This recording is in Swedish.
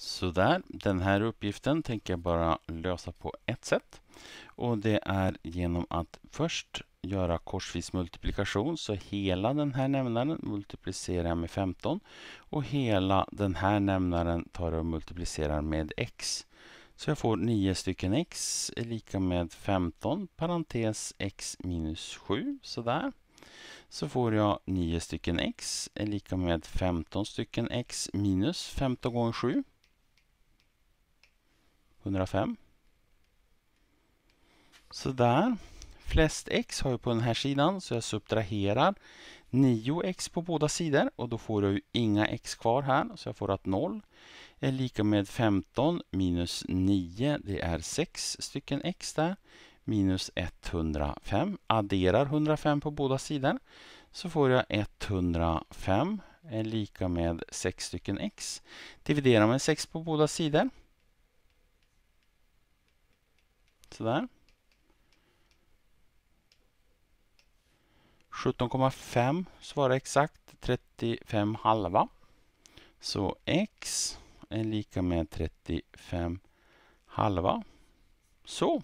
Sådär, den här uppgiften tänker jag bara lösa på ett sätt. Och det är genom att först göra korsvis multiplikation. Så hela den här nämnaren multiplicerar jag med 15. Och hela den här nämnaren tar jag och multiplicerar med x. Så jag får 9 stycken x är lika med 15 parentes x minus 7. Sådär. Så får jag 9 stycken x är lika med 15 stycken x minus 15 gånger 7. 105. Sådär. Flest x har jag på den här sidan så jag subtraherar 9x på båda sidor och då får jag ju inga x kvar här så jag får att 0 är lika med 15 minus 9 det är 6 stycken x där minus 105 adderar 105 på båda sidor så får jag 105 är lika med 6 stycken x dividerar med 6 på båda sidor Sådär. 17,5 svarar exakt 35 halva. Så x är lika med 35 halva. Så.